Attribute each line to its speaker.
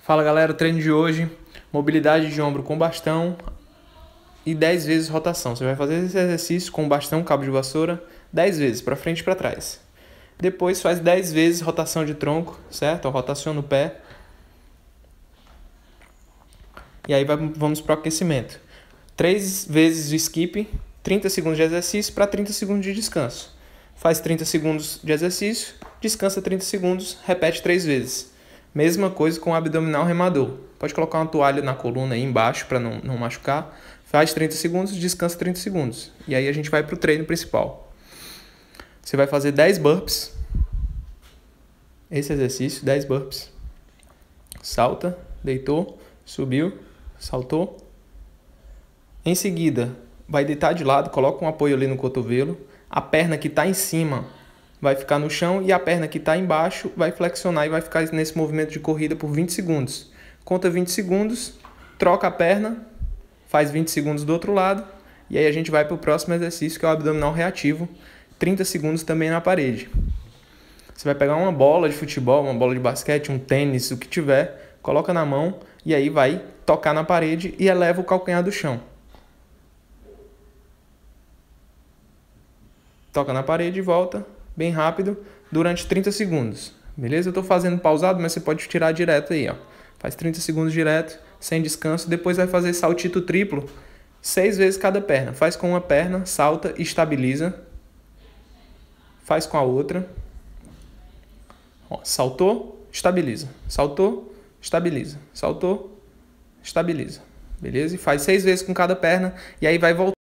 Speaker 1: Fala galera, o treino de hoje, mobilidade de ombro com bastão e 10 vezes rotação. Você vai fazer esse exercício com bastão, cabo de vassoura, 10 vezes, para frente e para trás. Depois faz 10 vezes rotação de tronco, certo? Então, rotaciona o pé. E aí vamos para o aquecimento. 3 vezes o skip, 30 segundos de exercício para 30 segundos de descanso. Faz 30 segundos de exercício, descansa 30 segundos, repete 3 vezes. Mesma coisa com o abdominal remador. Pode colocar uma toalha na coluna aí embaixo para não, não machucar. Faz 30 segundos, descansa 30 segundos. E aí a gente vai para o treino principal. Você vai fazer 10 burps Esse exercício, 10 burps Salta, deitou, subiu, saltou. Em seguida, vai deitar de lado, coloca um apoio ali no cotovelo. A perna que está em cima vai ficar no chão e a perna que está embaixo vai flexionar e vai ficar nesse movimento de corrida por 20 segundos. Conta 20 segundos, troca a perna, faz 20 segundos do outro lado e aí a gente vai para o próximo exercício que é o abdominal reativo, 30 segundos também na parede. Você vai pegar uma bola de futebol, uma bola de basquete, um tênis, o que tiver, coloca na mão e aí vai tocar na parede e eleva o calcanhar do chão. Toca na parede e volta, bem rápido, durante 30 segundos. Beleza? Eu estou fazendo pausado, mas você pode tirar direto aí, ó. Faz 30 segundos direto, sem descanso. Depois vai fazer saltito triplo, seis vezes cada perna. Faz com uma perna, salta, estabiliza. Faz com a outra. Ó, saltou, estabiliza. Saltou, estabiliza. Saltou, estabiliza. Beleza? E faz seis vezes com cada perna e aí vai voltar.